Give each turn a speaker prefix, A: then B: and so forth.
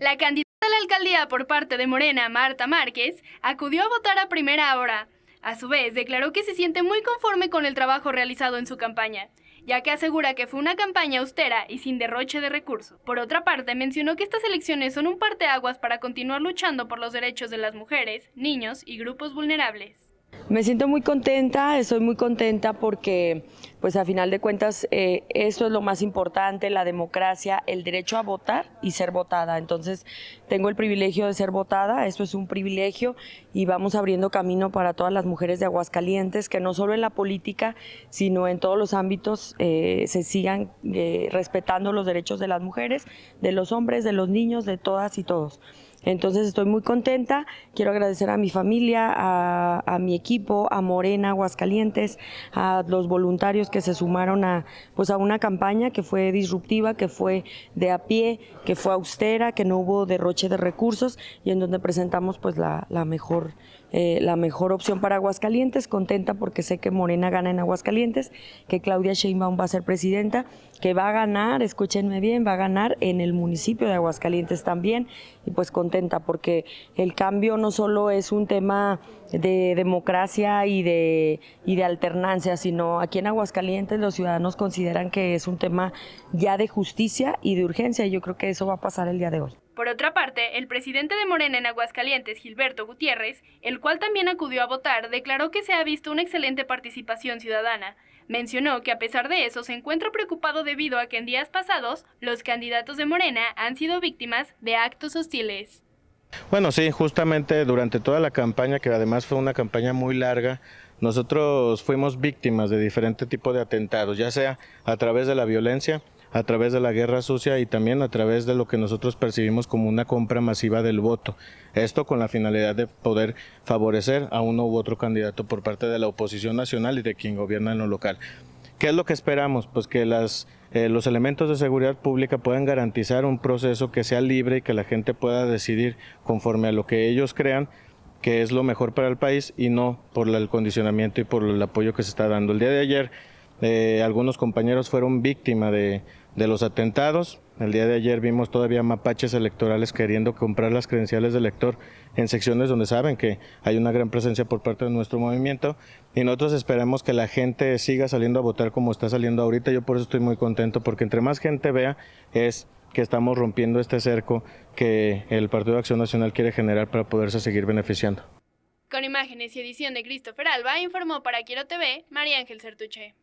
A: La candidata a la alcaldía por parte de Morena, Marta Márquez, acudió a votar a primera hora. A su vez, declaró que se siente muy conforme con el trabajo realizado en su campaña, ya que asegura que fue una campaña austera y sin derroche de recursos. Por otra parte, mencionó que estas elecciones son un parteaguas para continuar luchando por los derechos de las mujeres, niños y grupos vulnerables.
B: Me siento muy contenta, estoy muy contenta porque pues a final de cuentas eh, esto es lo más importante, la democracia, el derecho a votar y ser votada. Entonces tengo el privilegio de ser votada, esto es un privilegio y vamos abriendo camino para todas las mujeres de Aguascalientes que no solo en la política, sino en todos los ámbitos eh, se sigan eh, respetando los derechos de las mujeres, de los hombres, de los niños, de todas y todos. Entonces estoy muy contenta, quiero agradecer a mi familia, a, a mi equipo, a Morena, Aguascalientes, a los voluntarios que se sumaron a, pues a una campaña que fue disruptiva, que fue de a pie, que fue austera, que no hubo derroche de recursos y en donde presentamos pues la mejor eh, la mejor opción para Aguascalientes, contenta porque sé que Morena gana en Aguascalientes, que Claudia Sheinbaum va a ser presidenta, que va a ganar, escúchenme bien, va a ganar en el municipio de Aguascalientes también, y pues contenta porque el cambio no solo es un tema de democracia y de, y de alternancia, sino aquí en Aguascalientes los ciudadanos consideran que es un tema ya de justicia y de urgencia, y yo creo que eso va a pasar el día de hoy.
A: Por otra parte, el presidente de Morena en Aguascalientes, Gilberto Gutiérrez, el cual también acudió a votar, declaró que se ha visto una excelente participación ciudadana. Mencionó que a pesar de eso se encuentra preocupado debido a que en días pasados los candidatos de Morena han sido víctimas de actos hostiles.
C: Bueno, sí, justamente durante toda la campaña, que además fue una campaña muy larga, nosotros fuimos víctimas de diferente tipo de atentados, ya sea a través de la violencia, a través de la guerra sucia y también a través de lo que nosotros percibimos como una compra masiva del voto. Esto con la finalidad de poder favorecer a uno u otro candidato por parte de la oposición nacional y de quien gobierna en lo local. ¿Qué es lo que esperamos? Pues que las, eh, los elementos de seguridad pública puedan garantizar un proceso que sea libre y que la gente pueda decidir conforme a lo que ellos crean que es lo mejor para el país y no por el condicionamiento y por el apoyo que se está dando. El día de ayer eh, algunos compañeros fueron víctima de, de los atentados. El día de ayer vimos todavía mapaches electorales queriendo comprar las credenciales del elector en secciones donde saben que hay una gran presencia por parte de nuestro movimiento y nosotros esperamos que la gente siga saliendo a votar como está saliendo ahorita. Yo por eso estoy muy contento porque entre más gente vea es que estamos rompiendo este cerco que el Partido de Acción Nacional quiere generar para poderse seguir beneficiando.
A: Con imágenes y edición de Christopher Alba, informó para Quiero TV María Ángel Sertuche.